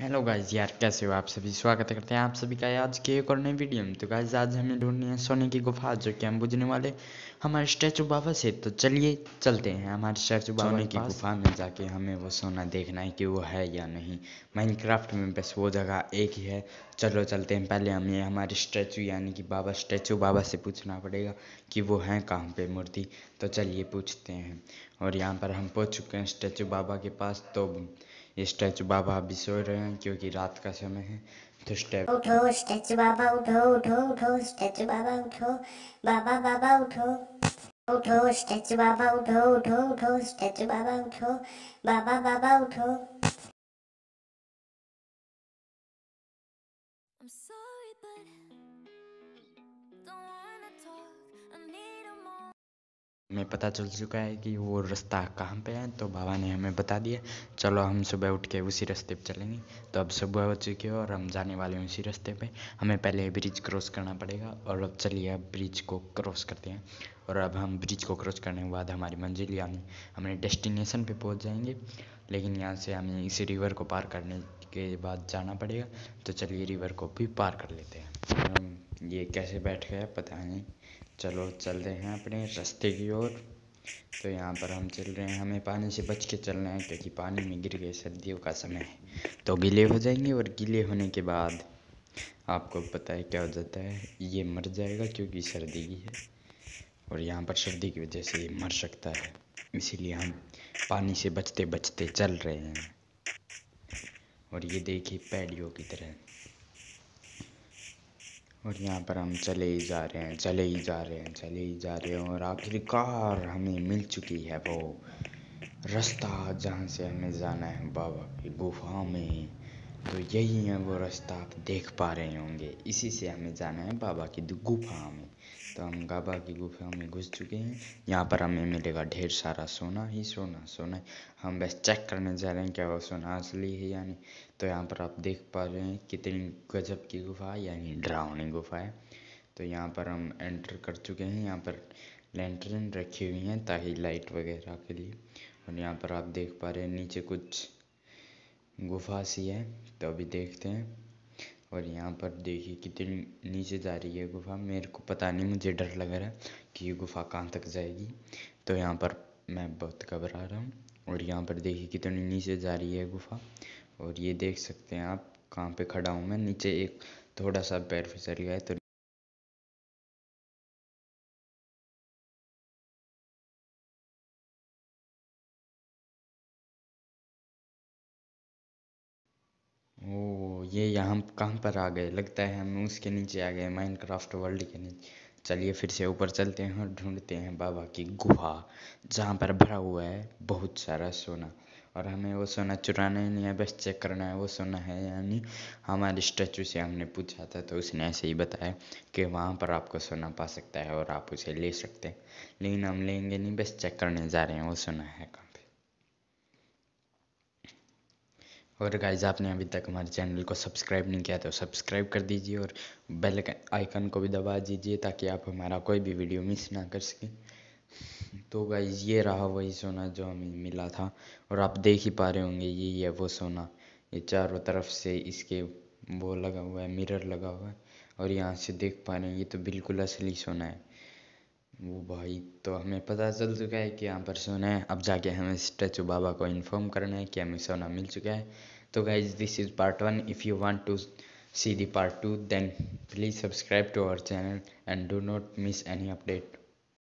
Hello guys यार कैसे हो आप सभी स्वागत करते हैं आप सभी का आज के एक और नए वीडियो में तो गाइज आज हमें ढूंढनी है सोने की गुफा जो कि हम बुझने वाले हमारे स्टैचू बाबा से तो चलिए चलते हैं हमारे स्टैचू बाबा सोने की गुफा में जाके हमें वो सोना देखना है कि वो है या नहीं माइनक्राफ्ट में बस वो जगह एक ही है चलो चलते हैं पहले हमें हमारे स्टैचू यानी कि बाबा स्टैचू बाबा से पूछना पड़ेगा कि वो हैं कहाँ पे मूर्ति तो चलिए पूछते हैं और यहाँ पर हम पहुँच चुके हैं स्टैचू बाबा के पास तो ये स्टैचू बाबा अभी सो रहे हैं क्योंकि रात का समय है तो स्टैचू उठो स्टैचू बाबा उठो उठो उठो स्टैचू बाबा उठो बाबा बाबा उठो उठो स्टैचू बाबा उठो उठो उठो स्टैचू बाबा उठो बाबा बाबा उठो I'm sorry, but don't wanna talk. I need a moment. हमें पता चल चुका है कि वो रास्ता कहाँ पे है तो बाबा ने हमें बता दिया चलो हम सुबह उठ के उसी रास्ते पे चलेंगे तो अब सुबह हो चुकी है और हम जाने वाले हैं उसी रास्ते पे हमें पहले ब्रिज क्रॉस करना पड़ेगा और अब चलिए अब ब्रिज को क्रॉस करते हैं और अब हम ब्रिज को क्रॉस करने के बाद हमारी मंजिल यानी हमारे डेस्टिनेसन पर पहुँच जाएंगे लेकिन यहाँ से हमें इसी रिवर को पार करने के बाद जाना पड़ेगा तो चलिए रिवर को भी पार कर लेते हैं हम ये कैसे बैठ गया पता नहीं चलो चल रहे हैं अपने रास्ते की ओर तो यहाँ पर हम चल रहे हैं हमें पानी से बच के चलना है क्योंकि पानी में गिर गए सर्दियों का समय है तो गीले हो जाएंगे और गीले होने के बाद आपको पता है क्या हो जाता है ये मर जाएगा क्योंकि सर्दी की है और यहाँ पर सर्दी की वजह से ये मर सकता है इसीलिए हम पानी से बचते बचते चल रहे हैं और ये देखिए पैड़ियों की तरह और यहाँ पर हम चले ही जा रहे हैं चले ही जा रहे हैं चले ही जा रहे हैं और आखिरकार हमें मिल चुकी है वो रास्ता जहाँ से हमें जाना है बाबा की गुफा में तो यही है वो रास्ता आप देख पा रहे होंगे इसी से हमें जाना है बाबा की गुफा में तो हम गाबा की गुफा में घुस चुके हैं यहाँ पर हमें मिलेगा ढेर सारा सोना ही सोना सोना हम बस चेक करने जा रहे हैं क्या वो सोना असली है या नहीं तो यहाँ पर आप देख पा रहे हैं कितनी गजब की गुफा है यानी ड्रावनी गुफा है तो यहाँ पर हम एंटर कर चुके हैं यहाँ पर लैंटरन रखी हुई हैं ताकि लाइट वगैरह के लिए और यहाँ पर आप देख पा रहे हैं नीचे कुछ गुफा सी है तो अभी देखते हैं और यहाँ पर देखिए कितनी नीचे जा रही है गुफ़ा मेरे को पता नहीं मुझे डर लग रहा है कि ये गुफ़ा कहाँ तक जाएगी तो यहाँ पर मैं बहुत घबरा रहा हूँ और यहाँ पर देखिए कितनी नीचे जा रही है गुफ़ा और ये देख सकते हैं आप कहाँ पे खड़ा हूँ मैं नीचे एक थोड़ा सा पैर फिसल गया है तो ओ ये यहाँ कहाँ पर आ गए लगता है हम उसके नीचे आ गए माइनक्राफ्ट वर्ल्ड के नीचे चलिए फिर से ऊपर चलते हैं और ढूंढते हैं बाबा की गुफा जहाँ पर भरा हुआ है बहुत सारा सोना और हमें वो सोना चुराना ही नहीं है बस चेक करना है वो सोना है यानी हमारे स्टैचू से हमने पूछा था तो उसने ऐसे ही बताया कि वहाँ पर आपको सोना पा सकता है और आप उसे ले सकते हैं लेकिन हम लेंगे नहीं बस चेक करने जा रहे हैं वो सोना है कहाँ और गाइज आपने अभी तक हमारे चैनल को सब्सक्राइब नहीं किया तो सब्सक्राइब कर दीजिए और बेल आइकन को भी दबा दीजिए ताकि आप हमारा कोई भी वीडियो मिस ना कर सकें तो गाइज ये रहा वही सोना जो हमें मिला था और आप देख ही पा रहे होंगे ये ये वो सोना ये चारों तरफ से इसके वो लगा हुआ है मिरर लगा हुआ है और यहाँ से देख पा रहे हैं ये तो बिल्कुल असली सोना है वो भाई तो हमें पता चल चुका है कि यहाँ पर सोना है अब जाके हमें स्टैचू बाबा को इन्फॉर्म करना है कि हमें सोना मिल चुका है तो guys this is part one if you want to see the part two then please subscribe to our channel and do not miss any update